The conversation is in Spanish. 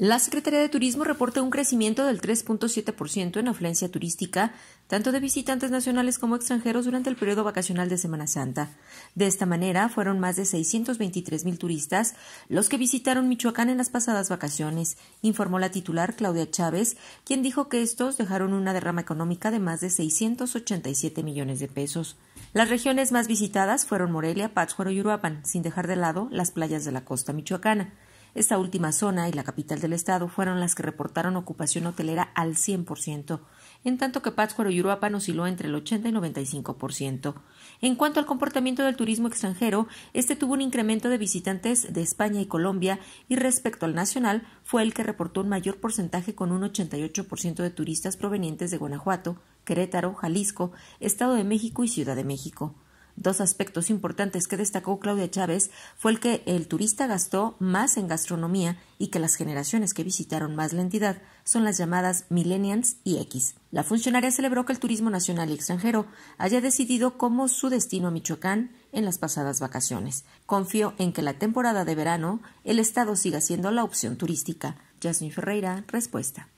La Secretaría de Turismo reporta un crecimiento del 3.7% en afluencia turística, tanto de visitantes nacionales como extranjeros durante el periodo vacacional de Semana Santa. De esta manera, fueron más de 623 mil turistas los que visitaron Michoacán en las pasadas vacaciones, informó la titular Claudia Chávez, quien dijo que estos dejaron una derrama económica de más de 687 millones de pesos. Las regiones más visitadas fueron Morelia, Pátzcuaro y Uruapan, sin dejar de lado las playas de la costa michoacana. Esta última zona y la capital del estado fueron las que reportaron ocupación hotelera al 100%, en tanto que Pátzcuaro y Uruapan osciló entre el 80 y 95%. En cuanto al comportamiento del turismo extranjero, este tuvo un incremento de visitantes de España y Colombia y respecto al nacional fue el que reportó un mayor porcentaje con un 88% de turistas provenientes de Guanajuato, Querétaro, Jalisco, Estado de México y Ciudad de México. Dos aspectos importantes que destacó Claudia Chávez fue el que el turista gastó más en gastronomía y que las generaciones que visitaron más la entidad son las llamadas millennials y X. La funcionaria celebró que el turismo nacional y extranjero haya decidido como su destino a Michoacán en las pasadas vacaciones. Confío en que la temporada de verano el Estado siga siendo la opción turística. Jasmine Ferreira, respuesta.